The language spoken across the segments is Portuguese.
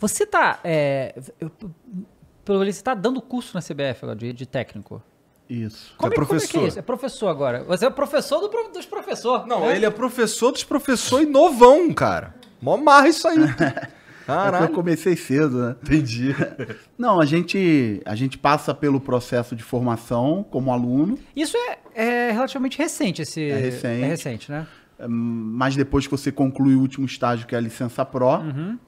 Você tá. É, pelo menos você tá dando curso na CBF agora, de, de técnico. Isso. Como é, professor. É como é, é isso? É professor agora. Você é professor do, dos professores. Não, né? ele é professor dos professores e novão, cara. Mó marra isso aí. Caraca. É eu comecei cedo, né? Entendi. Não, a gente, a gente passa pelo processo de formação como aluno. Isso é, é relativamente recente, esse. É recente. É recente, né? Mas depois que você conclui o último estágio, que é a licença pró, uhum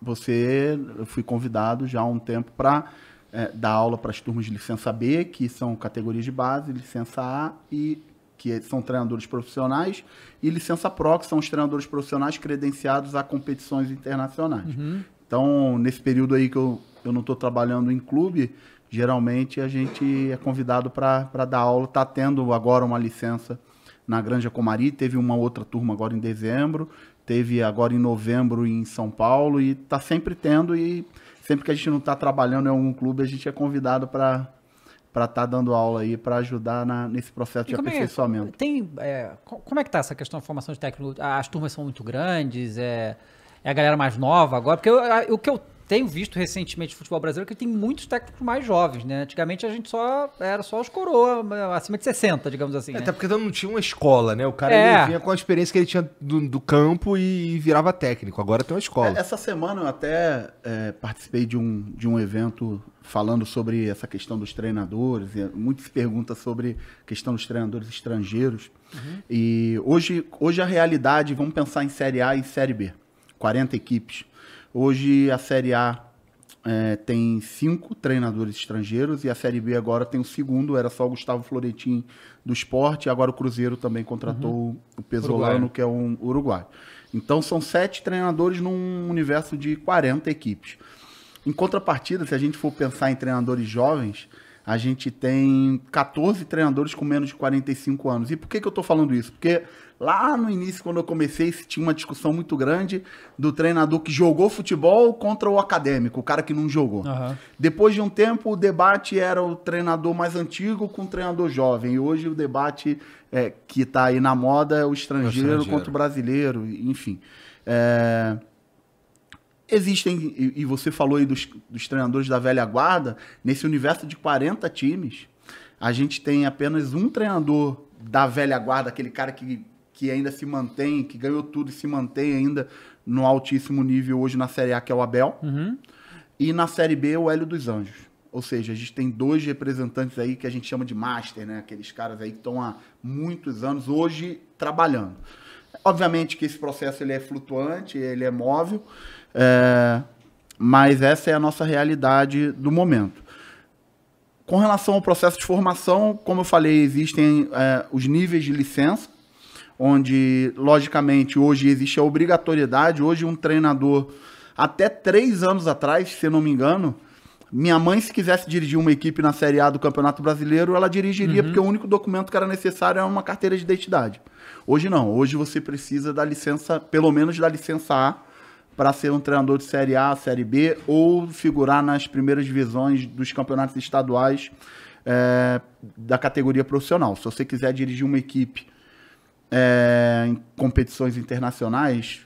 você, eu fui convidado já há um tempo para é, dar aula para as turmas de licença B, que são categorias de base, licença A e que são treinadores profissionais, e licença PRO, que são os treinadores profissionais credenciados a competições internacionais. Uhum. Então, nesse período aí que eu, eu não estou trabalhando em clube, geralmente a gente é convidado para dar aula. Está tendo agora uma licença na Granja Comari, teve uma outra turma agora em dezembro, teve agora em novembro em São Paulo e tá sempre tendo e sempre que a gente não está trabalhando em algum clube, a gente é convidado para para estar tá dando aula aí para ajudar na, nesse processo e de é aperfeiçoamento. É, tem é, como é que tá essa questão da formação de técnico? As turmas são muito grandes, é, é a galera mais nova agora, porque eu, o que eu tenho visto recentemente futebol brasileiro que tem muitos técnicos mais jovens, né? Antigamente a gente só era só os coroa, acima de 60, digamos assim. É, né? Até porque não tinha uma escola, né? O cara é. vinha com a experiência que ele tinha do, do, campo e virava técnico. Agora tem uma escola. É, essa semana eu até é, participei de um, de um evento falando sobre essa questão dos treinadores. muitas se pergunta sobre a questão dos treinadores estrangeiros. Uhum. E hoje, hoje a realidade, vamos pensar em Série A e Série B. 40 equipes. Hoje a Série A é, tem cinco treinadores estrangeiros e a Série B agora tem o segundo, era só o Gustavo Florentin do esporte, agora o Cruzeiro também contratou uhum. o Pesolano, Uruguai. que é um uruguaio. Então são sete treinadores num universo de 40 equipes. Em contrapartida, se a gente for pensar em treinadores jovens, a gente tem 14 treinadores com menos de 45 anos. E por que, que eu estou falando isso? Porque lá no início, quando eu comecei, tinha uma discussão muito grande do treinador que jogou futebol contra o acadêmico, o cara que não jogou. Uhum. Depois de um tempo, o debate era o treinador mais antigo com o treinador jovem. E hoje o debate é, que está aí na moda é o estrangeiro, o estrangeiro, contra o brasileiro, enfim. É existem, e, e você falou aí dos, dos treinadores da velha guarda, nesse universo de 40 times, a gente tem apenas um treinador da velha guarda, aquele cara que, que ainda se mantém, que ganhou tudo e se mantém ainda no altíssimo nível hoje na Série A, que é o Abel. Uhum. E na Série B, o Hélio dos Anjos. Ou seja, a gente tem dois representantes aí que a gente chama de master, né? Aqueles caras aí que estão há muitos anos hoje trabalhando. Obviamente que esse processo ele é flutuante, ele é móvel, é, mas essa é a nossa realidade do momento. Com relação ao processo de formação, como eu falei, existem é, os níveis de licença, onde, logicamente, hoje existe a obrigatoriedade. Hoje, um treinador, até três anos atrás, se não me engano, minha mãe, se quisesse dirigir uma equipe na Série A do Campeonato Brasileiro, ela dirigiria, uhum. porque o único documento que era necessário era uma carteira de identidade. Hoje não. Hoje você precisa da licença, pelo menos da licença A, para ser um treinador de Série A, Série B, ou figurar nas primeiras divisões dos campeonatos estaduais é, da categoria profissional. Se você quiser dirigir uma equipe é, em competições internacionais,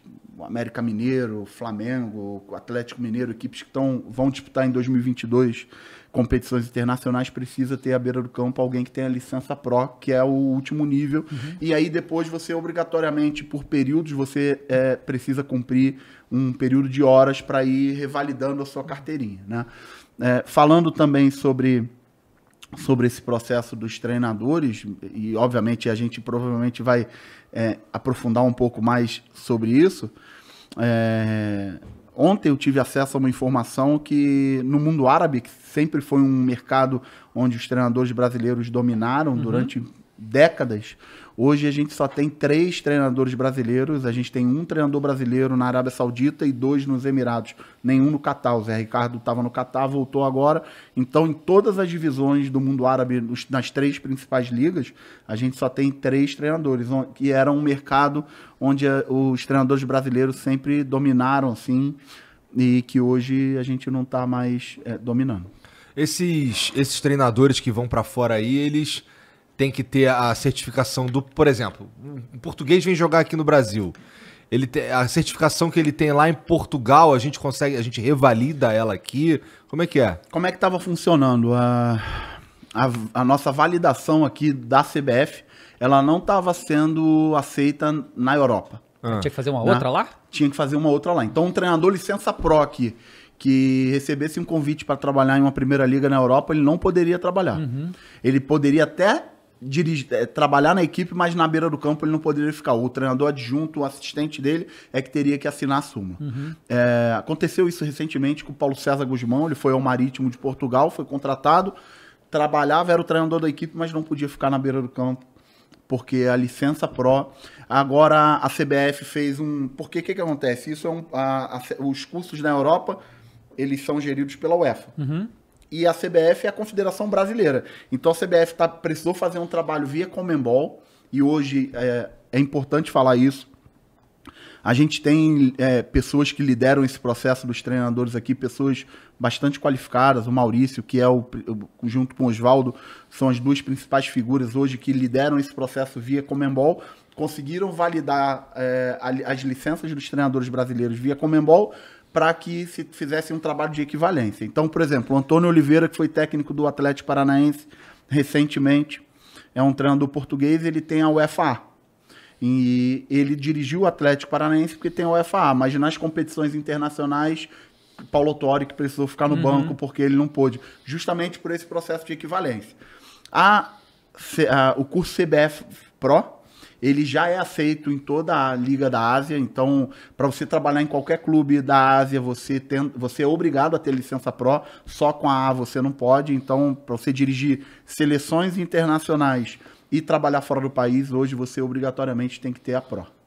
América Mineiro, Flamengo, Atlético Mineiro, equipes que tão, vão disputar em 2022 competições internacionais, precisa ter à beira do campo alguém que tenha licença pró, que é o último nível. Uhum. E aí depois você, obrigatoriamente, por períodos, você é, precisa cumprir um período de horas para ir revalidando a sua carteirinha. Né? É, falando também sobre sobre esse processo dos treinadores e obviamente a gente provavelmente vai é, aprofundar um pouco mais sobre isso é, ontem eu tive acesso a uma informação que no mundo árabe, que sempre foi um mercado onde os treinadores brasileiros dominaram uhum. durante décadas, Hoje a gente só tem três treinadores brasileiros. A gente tem um treinador brasileiro na Arábia Saudita e dois nos Emirados. Nenhum no Catar. O Zé Ricardo estava no Catar, voltou agora. Então, em todas as divisões do mundo árabe, nas três principais ligas, a gente só tem três treinadores. E era um mercado onde eh, os treinadores brasileiros sempre dominaram, assim, e que hoje a gente não está mais é, dominando. Esses, esses treinadores que vão para fora aí, eles tem que ter a certificação do. Por exemplo, um português vem jogar aqui no Brasil. Ele a certificação que ele tem lá em Portugal, a gente consegue, a gente revalida ela aqui. Como é que é? Como é que estava funcionando? A, a, a nossa validação aqui da CBF, ela não estava sendo aceita na Europa. Ah. Tinha que fazer uma outra né? lá? Tinha que fazer uma outra lá. Então, um treinador licença pro aqui, que recebesse um convite para trabalhar em uma primeira liga na Europa, ele não poderia trabalhar. Uhum. Ele poderia até dirigir, é, trabalhar na equipe, mas na beira do campo ele não poderia ficar. O treinador adjunto, o assistente dele, é que teria que assinar a súmula. Uhum. É, aconteceu isso recentemente com o Paulo César Guzmão, ele foi ao Marítimo de Portugal, foi contratado, trabalhava, era o treinador da equipe, mas não podia ficar na beira do campo, porque a licença pró. Agora a CBF fez um. por o que, que acontece? Isso é um. A, a, os cursos na Europa, eles são geridos pela UEFA. Uhum e a CBF é a Confederação Brasileira. Então a CBF tá, precisou fazer um trabalho via Comembol, e hoje é, é importante falar isso. A gente tem é, pessoas que lideram esse processo dos treinadores aqui, pessoas bastante qualificadas. O Maurício, que é o, junto com o Oswaldo, são as duas principais figuras hoje que lideram esse processo via Comembol. Conseguiram validar é, as licenças dos treinadores brasileiros via Comembol para que se fizesse um trabalho de equivalência. Então, por exemplo, o Antônio Oliveira, que foi técnico do Atlético Paranaense recentemente, é um treinador português, ele tem a UEFA. E ele dirigiu o Atlético Paranaense porque tem a UEFA, mas nas competições internacionais, Paulo Autori que precisou ficar no uhum. banco porque ele não pôde, justamente por esse processo de equivalência. A, a, o curso CBF Pro, ele já é aceito em toda a Liga da Ásia. Então, para você trabalhar em qualquer clube da Ásia, você, tem, você é obrigado a ter licença Pro só com a A você não pode. Então, para você dirigir seleções internacionais e trabalhar fora do país, hoje você obrigatoriamente tem que ter a Pro.